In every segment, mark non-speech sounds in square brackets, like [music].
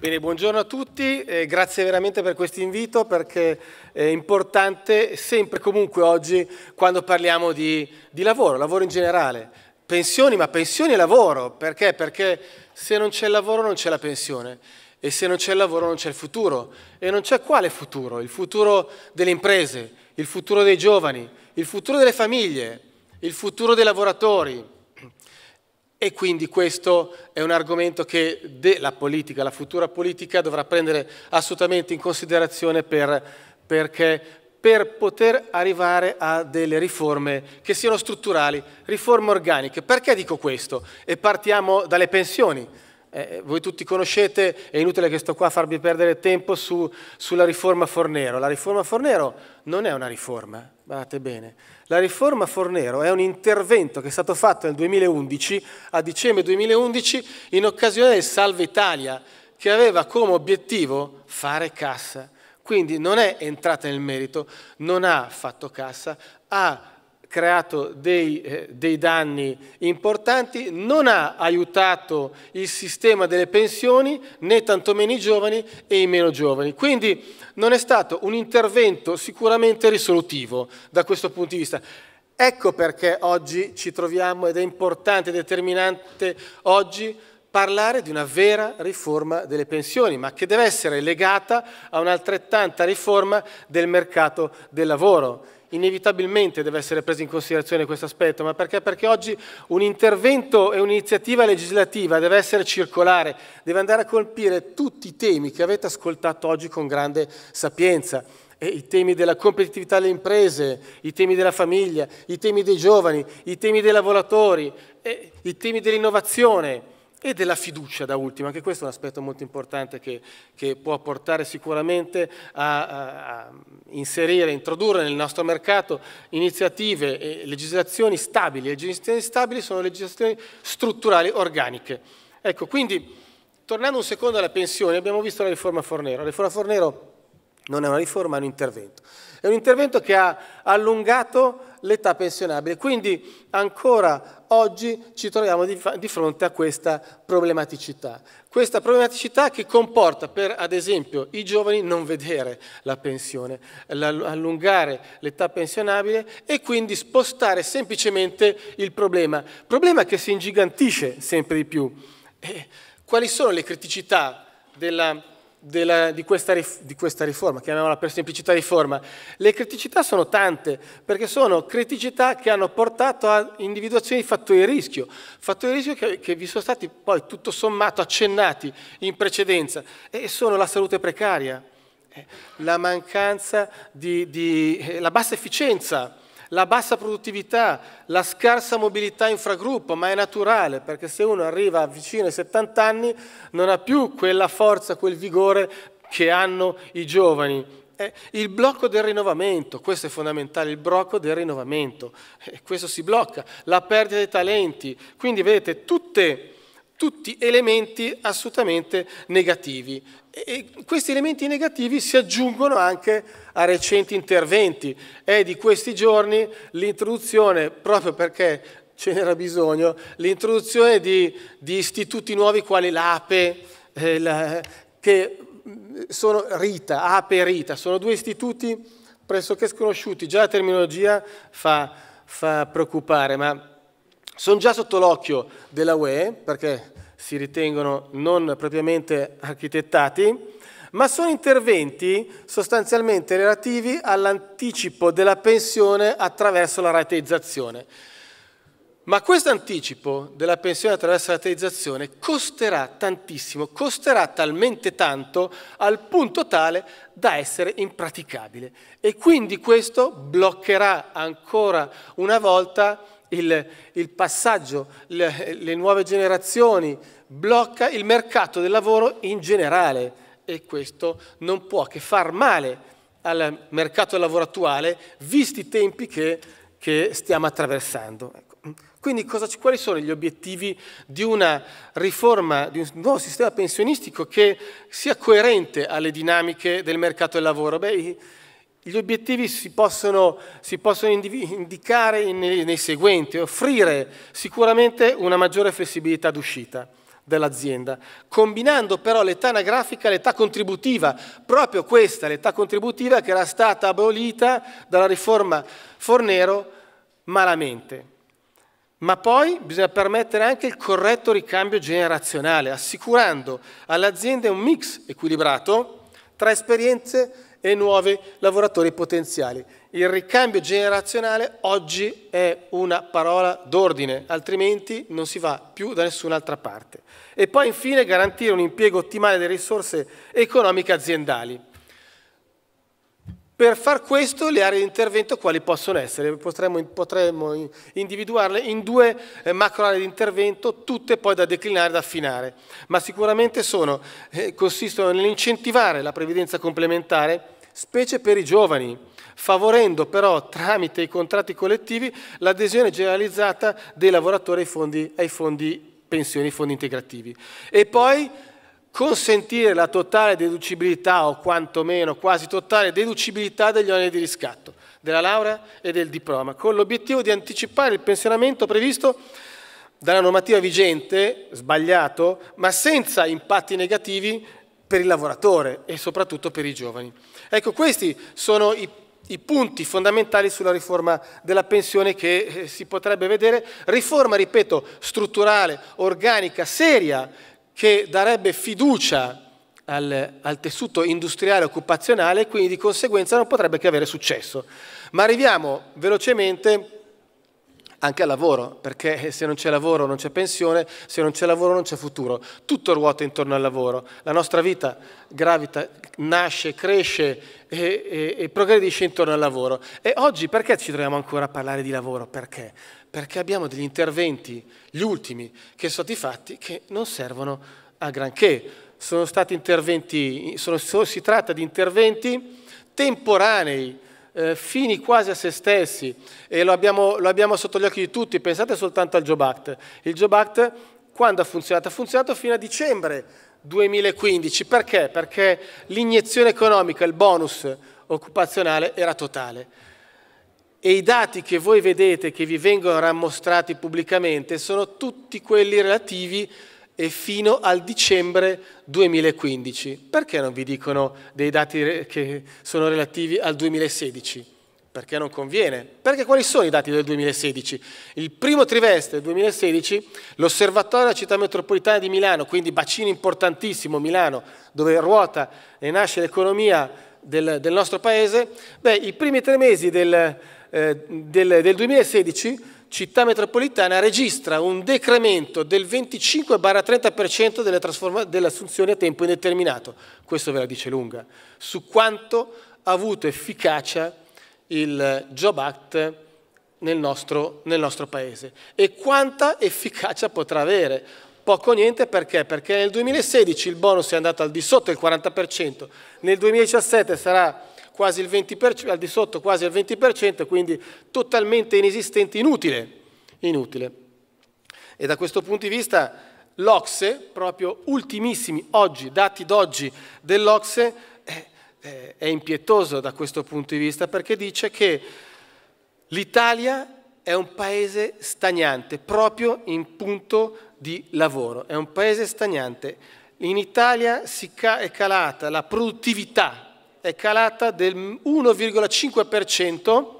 Bene, buongiorno a tutti, eh, grazie veramente per questo invito perché è importante sempre comunque oggi quando parliamo di, di lavoro, lavoro in generale, pensioni, ma pensioni e lavoro, perché? Perché se non c'è il lavoro non c'è la pensione e se non c'è il lavoro non c'è il futuro e non c'è quale futuro? Il futuro delle imprese, il futuro dei giovani, il futuro delle famiglie, il futuro dei lavoratori e quindi questo è un argomento che la politica, la futura politica, dovrà prendere assolutamente in considerazione per, perché, per poter arrivare a delle riforme che siano strutturali, riforme organiche. Perché dico questo? E partiamo dalle pensioni. Eh, voi tutti conoscete, è inutile che sto qua a farvi perdere tempo su, sulla riforma Fornero. La riforma Fornero non è una riforma, guardate bene. La riforma Fornero è un intervento che è stato fatto nel 2011, a dicembre 2011, in occasione del Salve Italia, che aveva come obiettivo fare cassa. Quindi non è entrata nel merito, non ha fatto cassa, ha creato dei, eh, dei, danni importanti, non ha aiutato il sistema delle pensioni né tantomeno i giovani e i meno giovani. Quindi non è stato un intervento sicuramente risolutivo da questo punto di vista. Ecco perché oggi ci troviamo ed è importante, e determinante oggi parlare di una vera riforma delle pensioni, ma che deve essere legata a un'altrettanta riforma del mercato del lavoro inevitabilmente deve essere preso in considerazione questo aspetto, ma perché? Perché oggi un intervento e un'iniziativa legislativa deve essere circolare, deve andare a colpire tutti i temi che avete ascoltato oggi con grande sapienza. E I temi della competitività delle imprese, i temi della famiglia, i temi dei giovani, i temi dei lavoratori, i temi dell'innovazione, e della fiducia da ultima, anche questo è un aspetto molto importante che, che può portare sicuramente a, a, a inserire, a introdurre nel nostro mercato iniziative e legislazioni stabili. Le legislazioni stabili sono legislazioni strutturali organiche. Ecco, quindi tornando un secondo alla pensione, abbiamo visto la riforma Fornero. La riforma Fornero non è una riforma, è un intervento. È un intervento che ha allungato l'età pensionabile, quindi ancora oggi ci troviamo di, di, fronte a questa problematicità. Questa problematicità che comporta per, ad esempio, i giovani non vedere la pensione, allungare l'età pensionabile e quindi spostare semplicemente il problema, problema che si ingigantisce sempre di più. Eh, quali sono le criticità della pensione? della, di, questa, di, questa, riforma, chiamiamola per semplicità riforma, le criticità sono tante, perché sono criticità che hanno portato a individuazioni di fattori di rischio, fattori di rischio che, che vi sono stati poi tutto sommato accennati in precedenza, e sono la salute precaria, eh, la mancanza di, di eh, la bassa efficienza, la bassa produttività, la scarsa mobilità infragruppo, ma è naturale perché se uno arriva vicino ai 70 anni non ha più quella forza, quel vigore che hanno i giovani. Il blocco del rinnovamento, questo è fondamentale, il blocco del rinnovamento, questo si blocca, la perdita dei talenti, quindi vedete tutte, tutti elementi assolutamente negativi e questi elementi negativi si aggiungono anche a recenti interventi. È di questi giorni l'introduzione, proprio perché ce n'era bisogno, l'introduzione di, di, istituti nuovi quali l'APE, eh, la, che mm, sono Rita, APE e Rita, sono due istituti pressoché sconosciuti, già la terminologia fa, fa preoccupare, ma sono già sotto l'occhio della UE, perché si ritengono non propriamente architettati, ma sono interventi sostanzialmente relativi all'anticipo della pensione attraverso la rateizzazione. Ma questo anticipo della pensione attraverso la rateizzazione costerà tantissimo, costerà talmente tanto al punto tale da essere impraticabile e quindi questo bloccherà ancora una volta il, il passaggio, le, le nuove generazioni, blocca il mercato del lavoro in generale e questo non può che far male al mercato del lavoro attuale, visti i tempi che, che stiamo attraversando. Ecco. Quindi cosa, quali sono gli obiettivi di una riforma, di un nuovo sistema pensionistico che sia coerente alle dinamiche del mercato del lavoro? Beh, gli obiettivi si possono, si possono indicare nei, nei seguenti, offrire sicuramente una maggiore flessibilità d'uscita dell'azienda, combinando però l'età anagrafica e l'età contributiva, proprio questa, l'età contributiva che era stata abolita dalla riforma Fornero malamente. Ma poi bisogna permettere anche il corretto ricambio generazionale, assicurando alle aziende un mix equilibrato tra esperienze e nuovi lavoratori potenziali. Il ricambio generazionale oggi è una parola d'ordine, altrimenti non si va più da nessun'altra parte. E poi infine garantire un impiego ottimale delle risorse economiche aziendali. Per far questo le aree di intervento quali possono essere? Potremmo, potremmo individuarle in due eh, macro aree di intervento, tutte poi da declinare, da affinare, ma sicuramente sono, eh, consistono nell'incentivare la previdenza complementare, specie per i giovani, favorendo però tramite i contratti collettivi l'adesione generalizzata dei lavoratori ai fondi, ai fondi pensioni, ai fondi integrativi. E poi consentire la totale deducibilità o quantomeno quasi totale deducibilità degli oneri di riscatto, della laurea e del diploma, con l'obiettivo di anticipare il pensionamento previsto dalla normativa vigente, sbagliato, ma senza impatti negativi per il lavoratore e soprattutto per i giovani. Ecco, questi sono i, i, punti fondamentali sulla riforma della pensione che eh, si potrebbe vedere. Riforma, ripeto, strutturale, organica, seria, che darebbe fiducia al, al tessuto industriale occupazionale e quindi di conseguenza non potrebbe che avere successo. Ma arriviamo velocemente anche al lavoro, perché se non c'è lavoro non c'è pensione, se non c'è lavoro non c'è futuro. Tutto ruota intorno al lavoro. La nostra vita gravita, nasce, cresce e, e, e progredisce intorno al lavoro. E oggi perché ci troviamo ancora a parlare di lavoro? Perché? perché abbiamo degli interventi, gli ultimi, che sono stati fatti, che non servono a granché. Sono stati interventi, sono, si tratta di interventi temporanei, eh, fini quasi a se stessi, e lo abbiamo, lo abbiamo, sotto gli occhi di tutti. Pensate soltanto al Job Act. Il Job Act, quando ha funzionato? Ha funzionato fino a dicembre 2015. Perché? Perché l'iniezione economica, il bonus occupazionale era totale e i dati che voi vedete, che vi vengono rammostrati pubblicamente, sono tutti quelli relativi eh, fino al dicembre 2015. Perché non vi dicono dei dati che sono relativi al 2016? Perché non conviene? Perché quali sono i dati del 2016? Il primo trimestre del 2016 l'Osservatorio della Città Metropolitana di Milano, quindi bacino importantissimo Milano, dove ruota e nasce l'economia del, del nostro paese, beh, i primi tre mesi del eh, del, del 2016 città metropolitana registra un decremento del 25-30% delle, delle, assunzioni a tempo indeterminato. Questo ve la dice lunga. Su quanto ha avuto efficacia il Job Act nel nostro, nel nostro paese e quanta efficacia potrà avere. Poco o niente perché? Perché nel 2016 il bonus è andato al di sotto del 40%, nel 2017 sarà quasi il 20%, al di sotto quasi il 20%, quindi totalmente inesistente, inutile. inutile. E da questo punto di vista l'Ocse, proprio ultimissimi oggi, dati d'oggi dell'Ocse, è, è impietoso da questo punto di vista perché dice che l'Italia è un paese stagnante proprio in punto di lavoro, è un paese stagnante. In Italia è calata la produttività è calata del 1,5%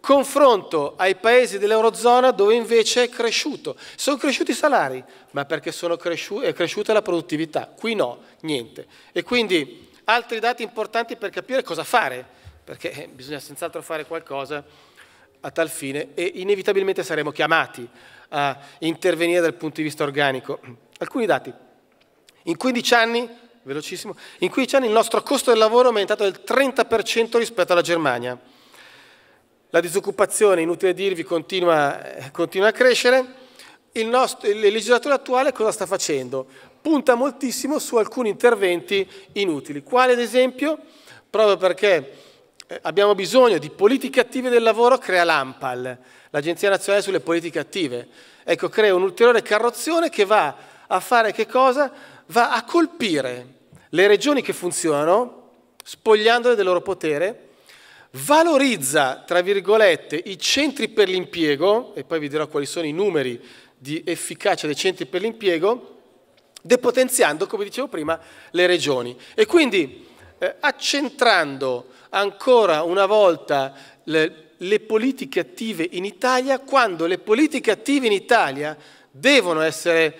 confronto ai paesi dell'Eurozona dove invece è cresciuto. Sono cresciuti i salari, ma perché cresciu è cresciuta la produttività. Qui no, niente. E quindi altri dati importanti per capire cosa fare, perché eh, bisogna senz'altro fare qualcosa a tal fine e inevitabilmente saremo chiamati a intervenire dal punto di vista organico. Alcuni dati. In 15 anni velocissimo, in 15 anni il nostro costo del lavoro è aumentato del 30% rispetto alla Germania. La disoccupazione, inutile dirvi, continua, eh, continua a crescere. Il, nostro, il legislatore attuale cosa sta facendo? Punta moltissimo su alcuni interventi inutili, quale ad esempio, proprio perché eh, abbiamo bisogno di politiche attive del lavoro, crea l'AMPAL, l'Agenzia Nazionale sulle Politiche Attive. Ecco, crea un'ulteriore carrozzone che va a fare che cosa? va a colpire le regioni che funzionano, spogliandole del loro potere, valorizza, tra virgolette, i centri per l'impiego, e poi vi dirò quali sono i numeri di efficacia dei centri per l'impiego, depotenziando, come dicevo prima, le regioni. E quindi eh, accentrando ancora una volta le, le politiche attive in Italia, quando le politiche attive in Italia devono essere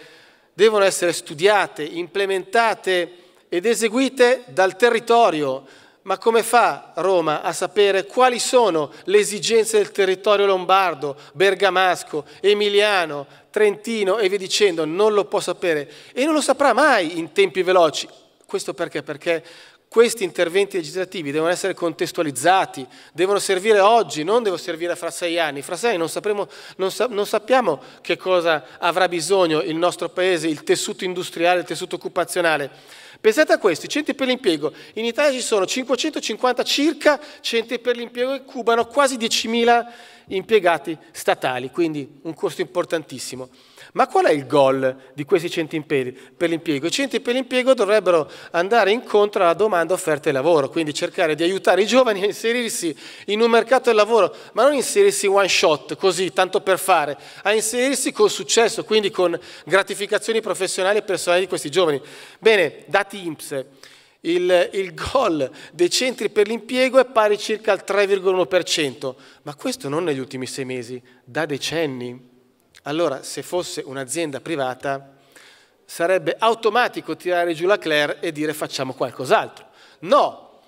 devono essere studiate, implementate ed eseguite dal territorio. Ma come fa Roma a sapere quali sono le esigenze del territorio lombardo, bergamasco, emiliano, trentino e via dicendo? Non lo può sapere e non lo saprà mai in tempi veloci. Questo perché? Perché questi interventi legislativi devono essere contestualizzati, devono servire oggi, non devono servire fra sei anni. Fra sei anni non, sapremo, non, sa, non, sappiamo che cosa avrà bisogno il nostro Paese, il tessuto industriale, il tessuto occupazionale. Pensate a questi, centri per l'impiego. In Italia ci sono 550 circa centri per l'impiego che cubano quasi 10.000 impiegati statali, quindi un costo importantissimo. Ma qual è il goal di questi centri per l'impiego? I centri per l'impiego dovrebbero andare incontro alla domanda offerta di lavoro, quindi cercare di aiutare i giovani a inserirsi in un mercato del lavoro, ma non inserirsi one shot, così, tanto per fare, a inserirsi con successo, quindi con gratificazioni professionali e personali di questi giovani. Bene, dati INPS. Il, il goal dei centri per l'impiego è pari circa al 3,1%, ma questo non negli ultimi sei mesi, da decenni. Allora, se fosse un'azienda privata, sarebbe automatico tirare giù la Claire e dire facciamo qualcos'altro. No,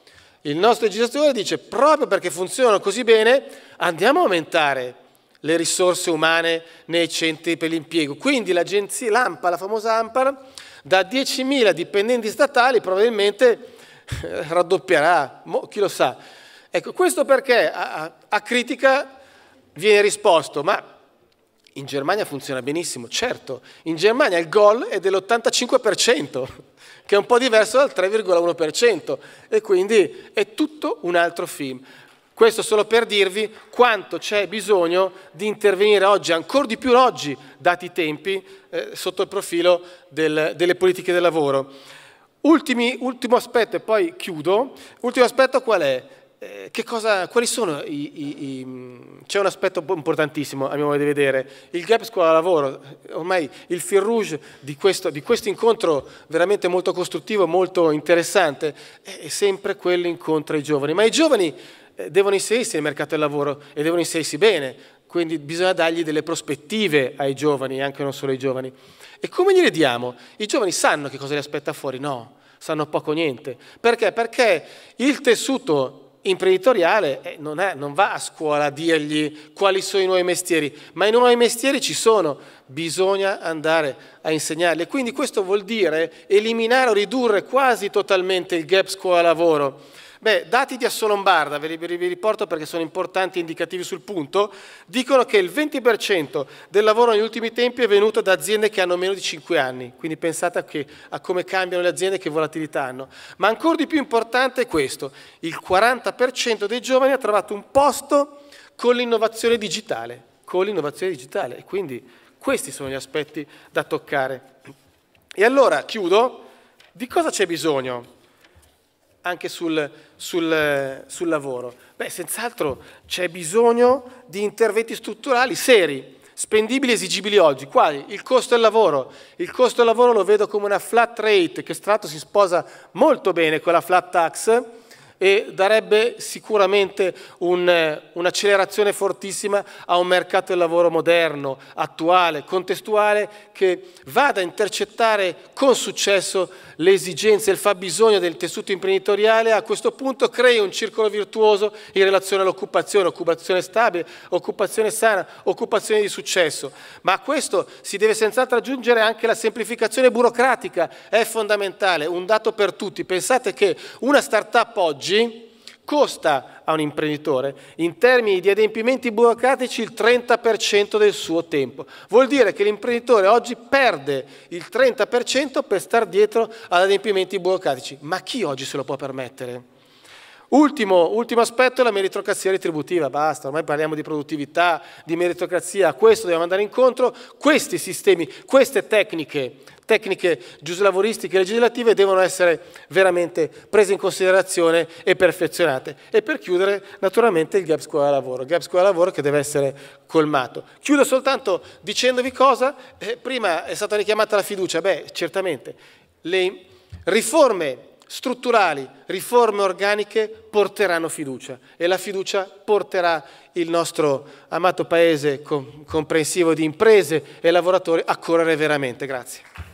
il nostro legislatore dice proprio perché funzionano così bene, andiamo a aumentare le risorse umane nei centri per l'impiego. Quindi l'agenzia l'AMPA, la famosa AMPAR, da 10.000 dipendenti statali probabilmente [laughs] raddoppierà, chi lo sa. Ecco, questo perché a, a, a critica viene risposto, ma in Germania funziona benissimo, certo. In Germania il gol è dell'85%, [laughs] che è un po' diverso dal 3,1%, e quindi è tutto un altro film. Questo solo per dirvi quanto c'è bisogno di intervenire oggi, ancora di più oggi, dati i tempi, eh, sotto il profilo del, delle politiche del lavoro. Ultimi, ultimo aspetto, e poi chiudo. Ultimo aspetto qual è? Eh, cosa, quali sono i, i, i... c'è un aspetto importantissimo a mio modo di vedere, il gap scuola-lavoro, ormai il fil rouge di questo, di questo incontro veramente molto costruttivo, molto interessante, è sempre quello incontro ai giovani, ma i giovani eh, devono inserirsi nel mercato del lavoro e devono inserirsi bene, quindi bisogna dargli delle prospettive ai giovani, anche non solo ai giovani. E come gliele diamo? I giovani sanno che cosa li aspetta fuori? No, sanno poco o niente. Perché? Perché il tessuto imprenditoriale eh, non, è, non, va a scuola a dirgli quali sono i nuovi mestieri, ma i nuovi mestieri ci sono, bisogna andare a insegnarli. Quindi questo vuol dire eliminare o ridurre quasi totalmente il gap scuola-lavoro Beh, dati di Assolombarda, ve li, vi riporto perché sono importanti e indicativi sul punto, dicono che il 20% del lavoro negli ultimi tempi è venuto da aziende che hanno meno di 5 anni, quindi pensate a, che, a come cambiano le aziende e che volatilità hanno. Ma ancora di più importante è questo, il 40% dei giovani ha trovato un posto con l'innovazione digitale, con l'innovazione digitale e quindi questi sono gli aspetti da toccare. E allora, chiudo, di cosa c'è bisogno? anche sul, sul, sul lavoro? Beh, senz'altro c'è bisogno di interventi strutturali seri, spendibili e esigibili oggi. Quali? Il costo del lavoro. Il costo del lavoro lo vedo come una flat rate, che strato si sposa molto bene con la flat tax, e darebbe sicuramente un'accelerazione fortissima a un mercato del lavoro moderno, attuale, contestuale, che vada a intercettare con successo le esigenze, il fabbisogno del tessuto imprenditoriale, a questo punto crei un circolo virtuoso in relazione all'occupazione, occupazione stabile, occupazione sana, occupazione di successo. Ma a questo si deve senz'altro aggiungere anche la semplificazione burocratica, è fondamentale, un dato per tutti. Pensate che una start-up oggi oggi costa a un imprenditore in termini di adempimenti burocratici il 30% del suo tempo. Vuol dire che l'imprenditore oggi perde il 30% per star dietro ad adempimenti burocratici. Ma chi oggi se lo può permettere? Ultimo, ultimo, aspetto è la meritocrazia retributiva, basta, ormai parliamo di produttività, di meritocrazia, a questo dobbiamo andare incontro, questi sistemi, queste tecniche tecniche giuslavoristiche e legislative devono essere veramente prese in considerazione e perfezionate. E per chiudere, naturalmente, il gap scuola lavoro, gap scuola lavoro che deve essere colmato. Chiudo soltanto dicendovi cosa, eh, prima è stata richiamata la fiducia, beh, certamente, le riforme strutturali, riforme organiche porteranno fiducia e la fiducia porterà il nostro amato paese comprensivo di imprese e lavoratori a correre veramente. Grazie.